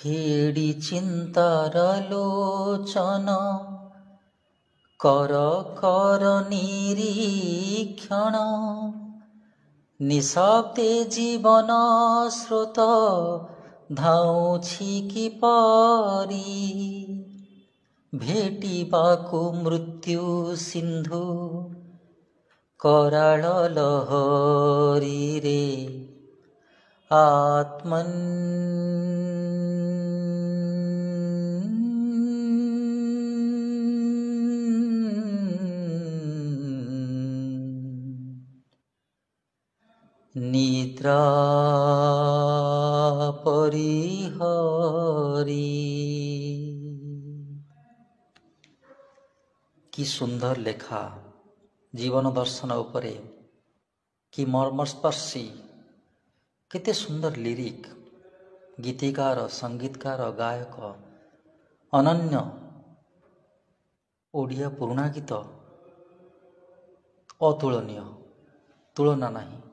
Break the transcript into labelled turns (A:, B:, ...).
A: ফেড়ি চিন্তার আলোচনা কর কর নিরীক্ষণ নিঃশব্দে জীবন স্রোত ধাউছি কি পরি ভেটিবাকু মৃত্যু সিন্ধু করাল লহরি রে ଆତ୍ମନ୍ परिहरी कि सुन्दर लेखा जीवन दर्शन उप मर्मस्पर् लिरिक गीतिकार संगीतकार गायक अनन्य ओडिया पणा गीत अतुलनीय तुलना नै